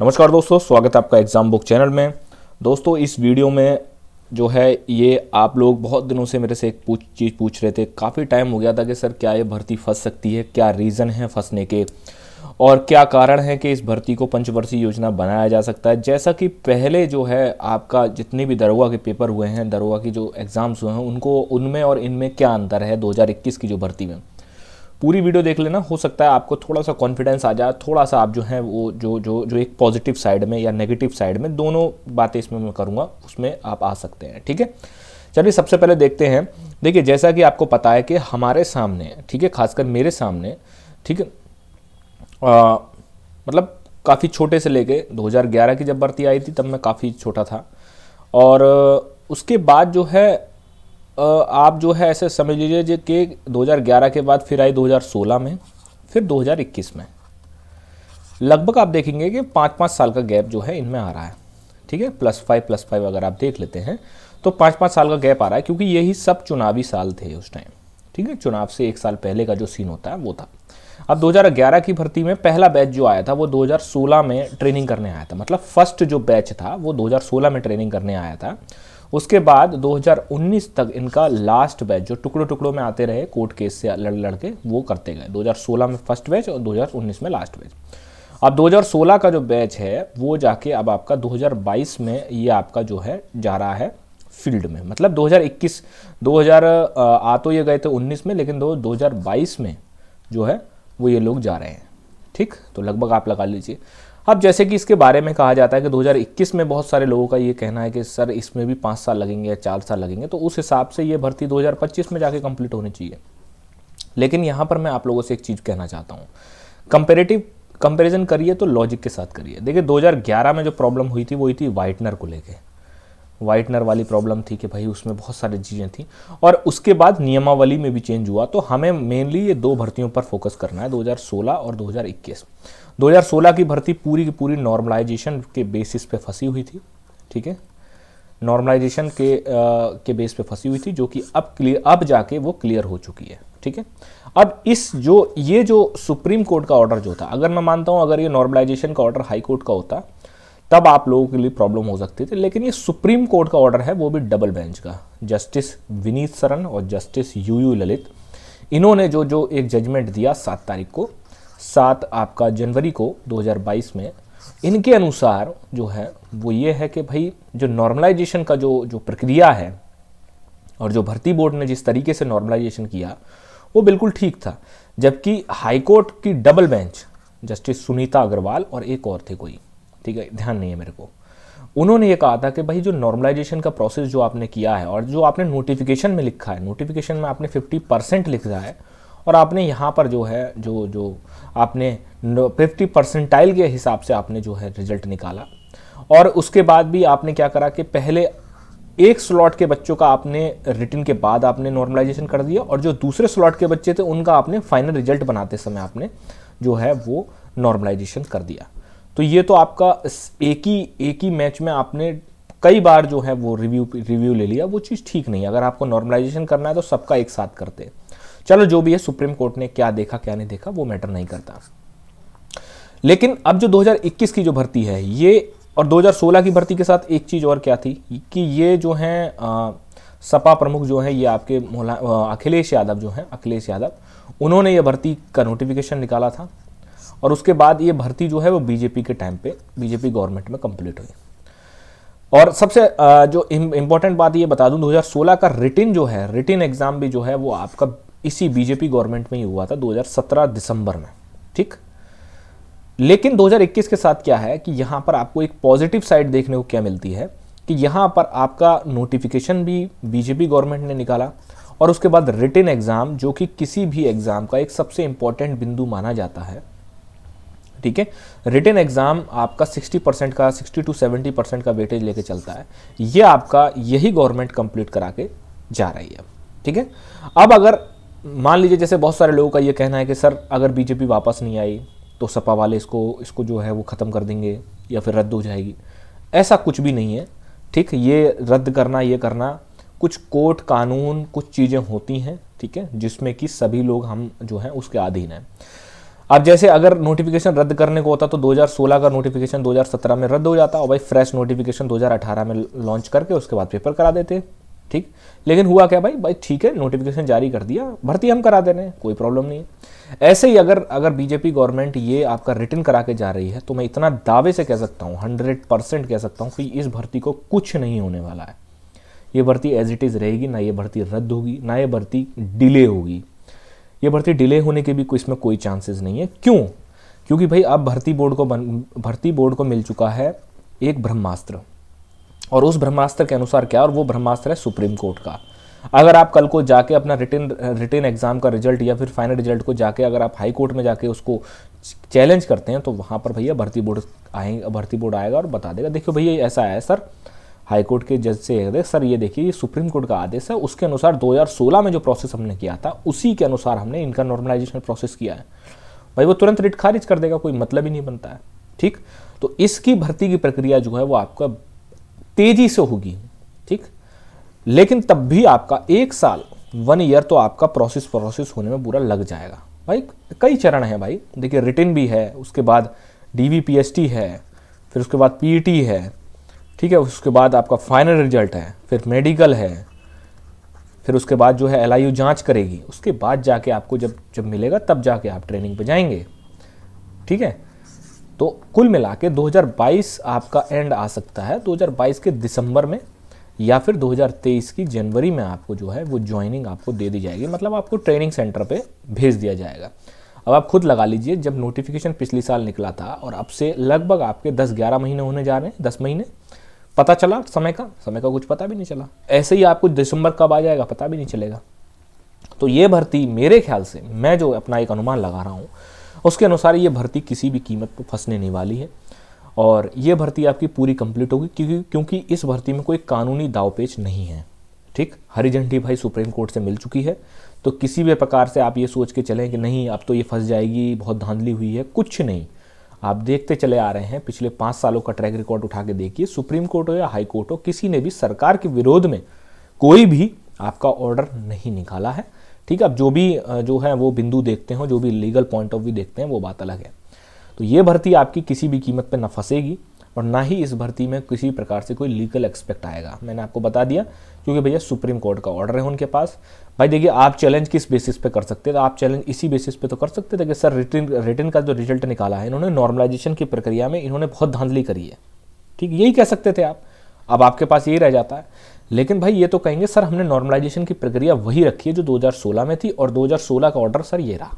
नमस्कार दोस्तों स्वागत है आपका एग्ज़ाम बुक चैनल में दोस्तों इस वीडियो में जो है ये आप लोग बहुत दिनों से मेरे से एक पूछ चीज़ पूछ रहे थे काफ़ी टाइम हो गया था कि सर क्या ये भर्ती फंस सकती है क्या रीज़न है फंसने के और क्या कारण है कि इस भर्ती को पंचवर्षीय योजना बनाया जा सकता है जैसा कि पहले जो है आपका जितने भी दरोगा के पेपर हुए हैं दरोगा की जो एग्ज़ाम्स हुए हैं उनको उनमें और इनमें क्या अंतर है 2021 की जो भर्ती में पूरी वीडियो देख लेना हो सकता है आपको थोड़ा सा कॉन्फिडेंस आ जाए थोड़ा सा आप जो है वो जो जो जो एक पॉजिटिव साइड में या नेगेटिव साइड में दोनों बातें इसमें मैं करूँगा उसमें आप आ सकते हैं ठीक है चलिए सबसे पहले देखते हैं देखिए जैसा कि आपको पता है कि हमारे सामने ठीक है खासकर मेरे सामने ठीक है मतलब काफ़ी छोटे से लेके 2011 की जब भर्ती आई थी तब मैं काफ़ी छोटा था और उसके बाद जो है आप जो है ऐसे समझ लीजिए कि 2011 के बाद फिर आई 2016 में फिर 2021 में लगभग आप देखेंगे कि पाँच पाँच साल का गैप जो है इनमें आ रहा है ठीक है प्लस फाइव प्लस फाइव अगर आप देख लेते हैं तो पाँच पाँच साल का गैप आ रहा है क्योंकि यही सब चुनावी साल थे उस टाइम ठीक है चुनाव से एक साल पहले का जो सीन होता है वो था अब 2011 की भर्ती में पहला बैच जो आया था वो 2016 में ट्रेनिंग करने आया था मतलब फर्स्ट जो बैच था वो 2016 में ट्रेनिंग करने आया था उसके बाद 2019 तक इनका लास्ट बैच जो टुकड़ों टुकड़ों में आते रहे कोर्ट केस से लड़ लड़ के वो करते गए 2016 में फर्स्ट बैच और 2019 में लास्ट बैच अब 2016 का जो बैच है वो जाके अब आपका 2022 में ये आपका जो है जा रहा है फील्ड में मतलब 2021 2000 आ तो ये गए थे 19 में लेकिन दो में जो है वो ये लोग जा रहे हैं ठीक तो लगभग आप लगा लीजिए अब जैसे कि इसके बारे में कहा जाता है कि 2021 में बहुत सारे लोगों का ये कहना है कि सर इसमें भी पाँच साल लगेंगे या चार साल लगेंगे तो उस हिसाब से ये भर्ती 2025 में जाके कंप्लीट होनी चाहिए लेकिन यहाँ पर मैं आप लोगों से एक चीज़ कहना चाहता हूँ कंपेरेटिव कंपेरिजन करिए तो लॉजिक के साथ करिए देखिए 2011 में जो प्रॉब्लम हुई थी वो थी वाइटनर को लेकर वाइटनर वाली प्रॉब्लम थी कि भाई उसमें बहुत सारी चीज़ें थी और उसके बाद नियमावली में भी चेंज हुआ तो हमें मेनली ये दो भर्तियों पर फोकस करना है 2016 और 2021 2016 की भर्ती पूरी की पूरी नॉर्मलाइजेशन के बेसिस पे फंसी हुई थी ठीक है नॉर्मलाइजेशन के आ, के बेस पे फंसी हुई थी जो कि अब क्लियर अब जाके वो क्लियर हो चुकी है ठीक है अब इस जो ये जो सुप्रीम कोर्ट का ऑर्डर जो था अगर मैं मानता हूँ अगर ये नॉर्मलाइजेशन का ऑर्डर हाई कोर्ट का होता तब आप लोगों के लिए प्रॉब्लम हो सकती थी लेकिन ये सुप्रीम कोर्ट का ऑर्डर है वो भी डबल बेंच का जस्टिस विनीत सरन और जस्टिस यू यू ललित इन्होंने जो जो एक जजमेंट दिया सात तारीख को सात आपका जनवरी को 2022 में इनके अनुसार जो है वो ये है कि भाई जो नॉर्मलाइजेशन का जो जो प्रक्रिया है और जो भर्ती बोर्ड ने जिस तरीके से नॉर्मलाइजेशन किया वो बिल्कुल ठीक था जबकि हाईकोर्ट की double bench justice Sunita Agarwal और एक और थे कोई ठीक है ध्यान नहीं है मेरे को उन्होंने ये कहा था कि भाई जो नॉर्मलाइजेशन का प्रोसेस जो आपने किया है और जो आपने नोटिफिकेशन में लिखा है नोटिफिकेशन में आपने 50 परसेंट लिखा है और आपने यहाँ पर जो है जो जो आपने फिफ्टी परसेंटाइल के हिसाब से आपने जो है रिजल्ट निकाला और उसके बाद भी आपने क्या करा कि पहले एक स्लॉट के बच्चों का आपने रिटर्न के बाद आपने नॉर्मलाइजेशन कर दिया और जो दूसरे स्लॉट के बच्चे थे उनका आपने फाइनल रिजल्ट बनाते समय आपने जो है वो नॉर्मलाइजेशन कर दिया तो ये तो आपका एक ही एक ही मैच में आपने कई बार जो है वो रिव्यू रिव्यू ले लिया वो चीज़ ठीक नहीं अगर आपको नॉर्मलाइजेशन करना है तो सबका एक साथ करते हैं चलो जो भी है सुप्रीम कोर्ट ने क्या देखा क्या नहीं देखा वो मैटर नहीं करता लेकिन अब जो 2021 की जो भर्ती है ये और 2016 की भर्ती के साथ एक चीज़ और क्या थी कि ये जो है सपा प्रमुख जो है ये आपके मोहला अखिलेश यादव जो हैं अखिलेश यादव उन्होंने ये भर्ती का नोटिफिकेशन निकाला था और उसके बाद ये भर्ती जो है वो बीजेपी के टाइम पे बीजेपी गवर्नमेंट में कंप्लीट हुई और सबसे जो इम्पोर्टेंट बात ये बता दूं 2016 का रिटिन जो है रिटिन एग्ज़ाम भी जो है वो आपका इसी बीजेपी गवर्नमेंट में ही हुआ था 2017 दिसंबर में ठीक लेकिन 2021 के साथ क्या है कि यहां पर आपको एक पॉजिटिव साइड देखने को क्या मिलती है कि यहां पर आपका नोटिफिकेशन भी बीजेपी गवर्नमेंट ने निकाला और उसके बाद रिटर्न एग्ज़ाम जो कि किसी भी एग्ज़ाम का एक सबसे इंपॉर्टेंट बिंदु माना जाता है ठीक है रिटर्न एग्ज़ाम आपका 60 परसेंट का 60 टू 70 परसेंट का वेटेज लेके चलता है ये आपका यही गवर्नमेंट कंप्लीट करा के जा रही है ठीक है अब अगर मान लीजिए जैसे बहुत सारे लोगों का ये कहना है कि सर अगर बीजेपी वापस नहीं आई तो सपा वाले इसको इसको जो है वो ख़त्म कर देंगे या फिर रद्द हो जाएगी ऐसा कुछ भी नहीं है ठीक ये रद्द करना ये करना कुछ कोर्ट कानून कुछ चीज़ें होती हैं ठीक है जिसमें कि सभी लोग हम जो हैं उसके अधीन हैं अब जैसे अगर नोटिफिकेशन रद्द करने को होता तो 2016 का नोटिफिकेशन 2017 में रद्द हो जाता और भाई फ्रेश नोटिफिकेशन 2018 में लॉन्च करके उसके बाद पेपर करा देते ठीक लेकिन हुआ क्या भाई भाई ठीक है नोटिफिकेशन जारी कर दिया भर्ती हम करा दे रहे हैं कोई प्रॉब्लम नहीं है ऐसे ही अगर अगर बीजेपी गवर्नमेंट ये आपका रिटर्न करा के जा रही है तो मैं इतना दावे से कह सकता हूँ हंड्रेड परसेंट कह सकता हूँ कि इस भर्ती को कुछ नहीं होने वाला है ये भर्ती एज इट इज़ रहेगी ना ये भर्ती रद्द होगी ना ये भर्ती डिले होगी ये भर्ती डिले होने के भी इसमें कोई चांसेस नहीं है क्यों क्योंकि भाई अब भर्ती बोर्ड को बन भर्ती बोर्ड को मिल चुका है एक ब्रह्मास्त्र और उस ब्रह्मास्त्र के अनुसार क्या और वो ब्रह्मास्त्र है सुप्रीम कोर्ट का अगर आप कल को जाके अपना रिटर्न रिटर्न एग्जाम का रिजल्ट या फिर फाइनल रिजल्ट को जाके अगर आप हाई कोर्ट में जाके उसको चैलेंज करते हैं तो वहाँ पर भैया भर्ती बोर्ड आएंगे भर्ती बोर्ड आएगा और बता देगा देखियो भैया ऐसा है सर हाई कोर्ट के जज से सर ये देखिए ये सुप्रीम कोर्ट का आदेश है उसके अनुसार 2016 में जो प्रोसेस हमने किया था उसी के अनुसार हमने इनका नॉर्मलाइजेशन प्रोसेस किया है भाई वो तुरंत रिट खारिज कर देगा कोई मतलब ही नहीं बनता है ठीक तो इसकी भर्ती की प्रक्रिया जो है वो आपका तेजी से होगी ठीक लेकिन तब भी आपका एक साल वन ईयर तो आपका प्रोसेस प्रोसेस होने में पूरा लग जाएगा भाई कई चरण हैं भाई देखिए रिटर्न भी है उसके बाद डी है फिर उसके बाद पी e है ठीक है उसके बाद आपका फाइनल रिजल्ट है फिर मेडिकल है फिर उसके बाद जो है एल आई जाँच करेगी उसके बाद जाके आपको जब जब मिलेगा तब जाके आप ट्रेनिंग पे जाएंगे ठीक है तो कुल मिला के 2022 आपका एंड आ सकता है 2022 के दिसंबर में या फिर 2023 की जनवरी में आपको जो है वो ज्वाइनिंग आपको दे दी जाएगी मतलब आपको ट्रेनिंग सेंटर पे भेज दिया जाएगा अब आप खुद लगा लीजिए जब नोटिफिकेशन पिछले साल निकला था और अब से लगभग आपके 10-11 महीने होने जा रहे हैं 10 महीने पता चला समय का समय का कुछ पता भी नहीं चला ऐसे ही आपको दिसंबर कब आ जाएगा पता भी नहीं चलेगा तो ये भर्ती मेरे ख्याल से मैं जो अपना एक अनुमान लगा रहा हूँ उसके अनुसार ये भर्ती किसी भी कीमत पर फंसने नहीं वाली है और ये भर्ती आपकी पूरी कंप्लीट होगी क्योंकि क्योंकि इस भर्ती में कोई कानूनी दावपेच नहीं है ठीक हरी झंडी भाई सुप्रीम कोर्ट से मिल चुकी है तो किसी भी प्रकार से आप ये सोच के चलें कि नहीं अब तो ये फंस जाएगी बहुत धांधली हुई है कुछ नहीं आप देखते चले आ रहे हैं पिछले पाँच सालों का ट्रैक रिकॉर्ड उठा के देखिए सुप्रीम कोर्ट हो या हाई कोर्ट हो किसी ने भी सरकार के विरोध में कोई भी आपका ऑर्डर नहीं निकाला है ठीक है अब जो भी जो है वो बिंदु देखते हो जो भी लीगल पॉइंट ऑफ व्यू देखते हैं वो बात अलग है तो ये भर्ती आपकी किसी भी कीमत पर ना फंसेगी और ना ही इस भर्ती में किसी प्रकार से कोई लीगल एक्सपेक्ट आएगा मैंने आपको बता दिया क्योंकि भैया सुप्रीम कोर्ट का ऑर्डर है उनके पास भाई देखिए आप चैलेंज किस बेसिस पे कर सकते थे आप चैलेंज इसी बेसिस पे तो कर सकते थे कि सर रिटर्न रिटर्न का जो रिजल्ट निकाला है इन्होंने नॉर्मलाइजेशन की प्रक्रिया में इन्होंने बहुत धांधली करी है ठीक यही कह सकते थे आप अब आपके पास यही रह जाता है लेकिन भाई ये तो कहेंगे सर हमने नॉर्मलाइजेशन की प्रक्रिया वही रखी है जो 2016 में थी और 2016 का ऑर्डर सर ये रहा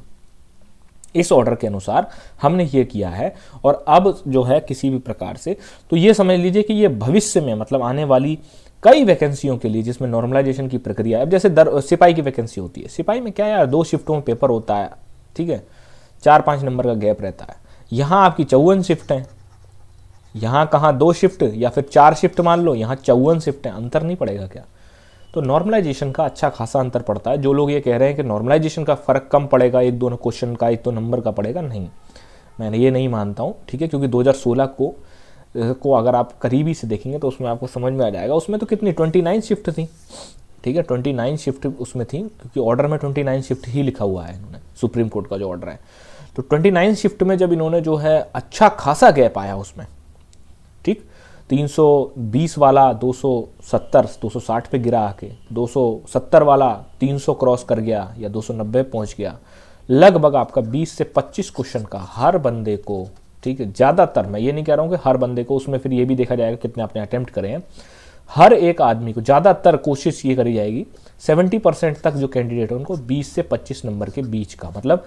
इस ऑर्डर के अनुसार हमने ये किया है और अब जो है किसी भी प्रकार से तो ये समझ लीजिए कि ये भविष्य में मतलब आने वाली कई वैकेंसियों के लिए जिसमें नॉर्मलाइजेशन की प्रक्रिया अब जैसे दर सिपाही की वैकेंसी होती है सिपाही में क्या यार दो शिफ्टों में पेपर होता है ठीक है चार पाँच नंबर का गैप रहता है यहाँ आपकी चौवन शिफ्ट हैं यहाँ कहाँ दो शिफ्ट या फिर चार शिफ्ट मान लो यहाँ चौवन शिफ्ट है अंतर नहीं पड़ेगा क्या तो नॉर्मलाइजेशन का अच्छा खासा अंतर पड़ता है जो लोग ये कह रहे हैं कि नॉर्मलाइजेशन का फ़र्क कम पड़ेगा एक दो क्वेश्चन का एक दो तो नंबर का पड़ेगा नहीं मैं ये नहीं मानता हूँ ठीक है क्योंकि 2016 को को अगर आप करीबी से देखेंगे तो उसमें आपको समझ में आ जाएगा उसमें तो कितनी नाइन शिफ्ट थी ठीक है नाइन शिफ्ट उसमें थी क्योंकि ऑर्डर में नाइन शिफ्ट ही लिखा हुआ है इन्होंने सुप्रीम कोर्ट का जो ऑर्डर है तो ट्वेंटी शिफ्ट में जब इन्होंने जो है अच्छा खासा गैप आया उसमें ठीक 320 वाला 270 260 पे गिरा आके 270 वाला 300 क्रॉस कर गया या 290 पहुंच गया लगभग आपका 20 से 25 क्वेश्चन का हर बंदे को ठीक है ज़्यादातर मैं ये नहीं कह रहा हूँ कि हर बंदे को उसमें फिर ये भी देखा जाएगा कितने आपने अटैम्प्ट करे हैं हर एक आदमी को ज़्यादातर कोशिश ये करी जाएगी 70 परसेंट तक जो कैंडिडेट है उनको 20 से 25 नंबर के बीच का मतलब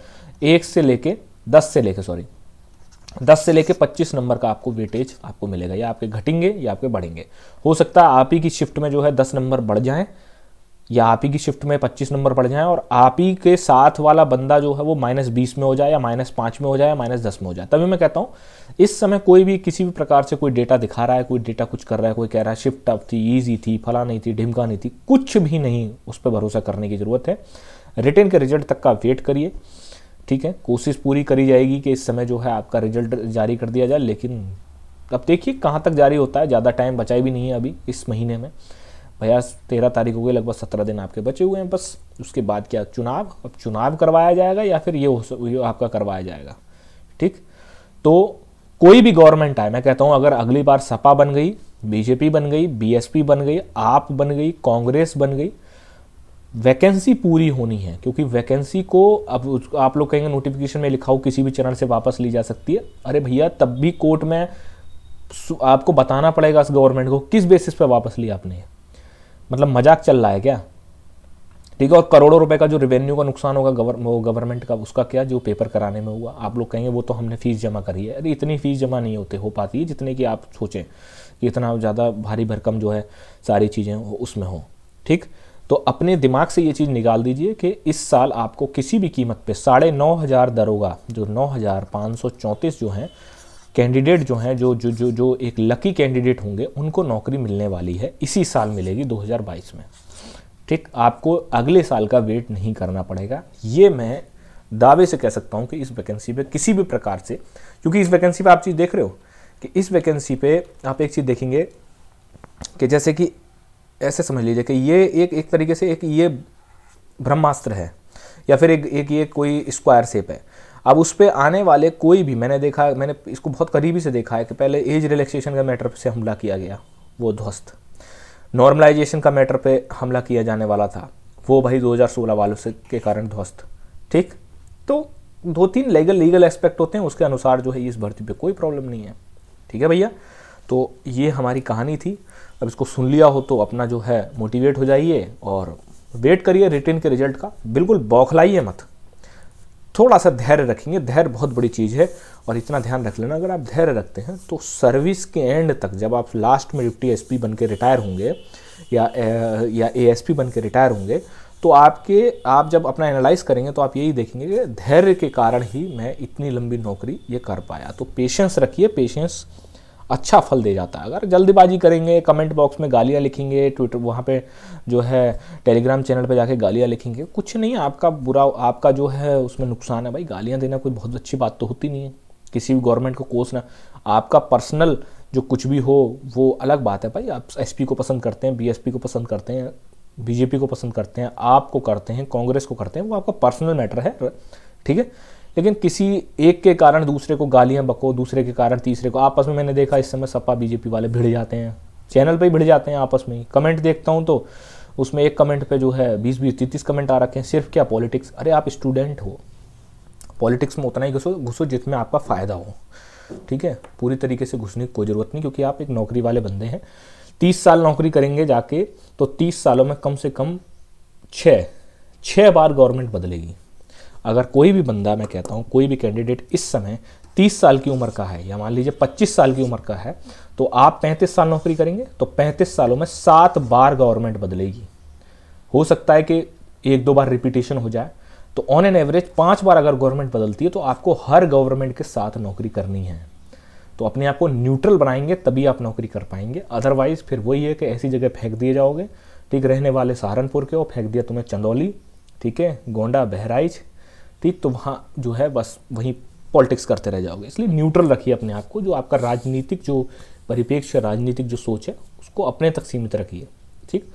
एक से लेके 10 से लेके सॉरी 10 से लेकर 25 नंबर का आपको वेटेज आपको मिलेगा या आपके घटेंगे या आपके बढ़ेंगे हो सकता है आप ही की शिफ्ट में जो है 10 नंबर बढ़ जाएं या आप ही की शिफ्ट में 25 नंबर बढ़ जाएं और आप ही के साथ वाला बंदा जो है वो माइनस बीस में हो जाए या माइनस पाँच में हो जाए या माइनस दस में हो जाए तभी मैं कहता हूँ इस समय कोई भी किसी भी प्रकार से कोई डेटा दिखा रहा है कोई डेटा कुछ कर रहा है कोई कह रहा है शिफ्ट अप थी ईजी थी फला नहीं थी ढिमका नहीं थी कुछ भी नहीं उस पर भरोसा करने की ज़रूरत है रिटर्न के रिजल्ट तक का वेट करिए ठीक है कोशिश पूरी करी जाएगी कि इस समय जो है आपका रिजल्ट जारी कर दिया जाए लेकिन अब देखिए कहाँ तक जारी होता है ज़्यादा टाइम बचा भी नहीं है अभी इस महीने में भैया तेरह तारीख हो गई लगभग सत्रह दिन आपके बचे हुए हैं बस उसके बाद क्या चुनाव अब चुनाव करवाया जाएगा या फिर ये हो ये आपका करवाया जाएगा ठीक तो कोई भी गवर्नमेंट आए मैं कहता हूँ अगर अगली बार सपा बन गई बीजेपी बन गई बीएसपी बन गई आप बन गई कांग्रेस बन गई वैकेंसी पूरी होनी है क्योंकि वैकेंसी को अब आप लोग कहेंगे नोटिफिकेशन में लिखा किसी भी चरण से वापस ली जा सकती है अरे भैया तब भी कोर्ट में आपको बताना पड़ेगा इस गवर्नमेंट को किस बेसिस पर वापस लिया आपने मतलब मजाक चल रहा है क्या ठीक है और करोड़ों रुपए का जो रेवेन्यू का नुकसान होगा गवर्नमेंट का उसका क्या जो पेपर कराने में हुआ आप लोग कहेंगे वो तो हमने फीस जमा करी है अरे इतनी फीस जमा नहीं होते हो पाती है जितने कि आप सोचें कि इतना ज़्यादा भारी भरकम जो है सारी चीज़ें उसमें हो ठीक तो अपने दिमाग से ये चीज़ निकाल दीजिए कि इस साल आपको किसी भी कीमत पे साढ़े नौ हज़ार दरोगा जो नौ हज़ार पाँच सौ चौंतीस जो हैं कैंडिडेट जो हैं जो जो जो जो एक लकी कैंडिडेट होंगे उनको नौकरी मिलने वाली है इसी साल मिलेगी 2022 में ठीक आपको अगले साल का वेट नहीं करना पड़ेगा ये मैं दावे से कह सकता हूँ कि इस वैकेंसी पे किसी भी प्रकार से क्योंकि इस वैकेंसी पे आप चीज़ देख रहे हो कि इस वैकेंसी पे आप एक चीज़ देखेंगे कि जैसे कि ऐसे समझ लीजिए कि ये एक एक तरीके से एक ये ब्रह्मास्त्र है या फिर एक एक ये कोई स्क्वायर सेप है अब उस पर आने वाले कोई भी मैंने देखा मैंने इसको बहुत करीबी से देखा है कि पहले एज रिलैक्सेशन का मैटर से हमला किया गया वो ध्वस्त नॉर्मलाइजेशन का मैटर पे हमला किया जाने वाला था वो भाई 2016 वालों से के कारण ध्वस्त ठीक तो दो तीन लीगल लीगल एस्पेक्ट होते हैं उसके अनुसार जो है इस भर्ती पे कोई प्रॉब्लम नहीं है ठीक है भैया तो ये हमारी कहानी थी अब इसको सुन लिया हो तो अपना जो है मोटिवेट हो जाइए और वेट करिए रिटेन के रिजल्ट का बिल्कुल बौखलाइए मत थोड़ा सा धैर्य रखेंगे धैर्य बहुत बड़ी चीज़ है और इतना ध्यान रख लेना अगर आप धैर्य रखते हैं तो सर्विस के एंड तक जब आप लास्ट में डिप्टी एसपी बन के रिटायर होंगे या ए, या एएसपी बन के रिटायर होंगे तो आपके आप जब अपना एनालाइज करेंगे तो आप यही देखेंगे कि धैर्य के कारण ही मैं इतनी लंबी नौकरी ये कर पाया तो पेशेंस रखिए पेशेंस अच्छा फल दे जाता है अगर जल्दबाजी करेंगे कमेंट बॉक्स में गालियाँ लिखेंगे ट्विटर वहाँ पे जो है टेलीग्राम चैनल पे जाके गालियाँ लिखेंगे कुछ नहीं आपका बुरा आपका जो है उसमें नुकसान है भाई गालियाँ देना कोई बहुत अच्छी बात तो होती नहीं है किसी भी गवर्नमेंट को कोसना आपका पर्सनल जो कुछ भी हो वो अलग बात है भाई आप एस को पसंद करते हैं बी को पसंद करते हैं बीजेपी को पसंद करते हैं आपको करते हैं कांग्रेस को करते हैं वो आपका पर्सनल मैटर है ठीक है लेकिन किसी एक के कारण दूसरे को गालियां बको दूसरे के कारण तीसरे को आपस में मैंने देखा इस समय सपा बीजेपी वाले भिड़ जाते हैं चैनल पर ही भिड़ जाते हैं आपस में ही कमेंट देखता हूँ तो उसमें एक कमेंट पे जो है बीस बीस तीतीस तीस कमेंट आ रखे हैं सिर्फ क्या पॉलिटिक्स अरे आप स्टूडेंट हो पॉलिटिक्स में उतना ही घुसो घुसो जिसमें आपका फ़ायदा हो ठीक है पूरी तरीके से घुसने की कोई ज़रूरत नहीं क्योंकि आप एक नौकरी वाले बंदे हैं तीस साल नौकरी करेंगे जाके तो तीस सालों में कम से कम छः छः बार गवर्नमेंट बदलेगी अगर कोई भी बंदा मैं कहता हूँ कोई भी कैंडिडेट इस समय 30 साल की उम्र का है या मान लीजिए 25 साल की उम्र का है तो आप 35 साल नौकरी करेंगे तो 35 सालों में सात बार गवर्नमेंट बदलेगी हो सकता है कि एक दो बार रिपीटेशन हो जाए तो ऑन एन एवरेज पाँच बार अगर गवर्नमेंट बदलती है तो आपको हर गवर्नमेंट के साथ नौकरी करनी है तो अपने आप को न्यूट्रल बनाएंगे तभी आप नौकरी कर पाएंगे अदरवाइज़ फिर वही है कि ऐसी जगह फेंक दिए जाओगे ठीक रहने वाले सहारनपुर के हो फेंक दिया तुम्हें चंदौली ठीक है गोंडा बहराइच थी तो वहाँ जो है बस वहीं पॉलिटिक्स करते रह जाओगे इसलिए न्यूट्रल रखिए अपने आप को जो आपका राजनीतिक जो परिप्रेक्ष्य राजनीतिक जो सोच है उसको अपने तक सीमित रखिए ठीक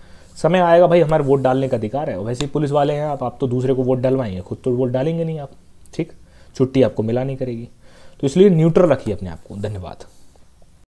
समय आएगा भाई हमारे वोट डालने का अधिकार है वैसे ही पुलिस वाले हैं आप आप तो दूसरे को वोट डालवाएंगे खुद तो वोट डालेंगे नहीं आप ठीक छुट्टी आपको मिला नहीं करेगी तो इसलिए न्यूट्रल रखिए अपने आप को धन्यवाद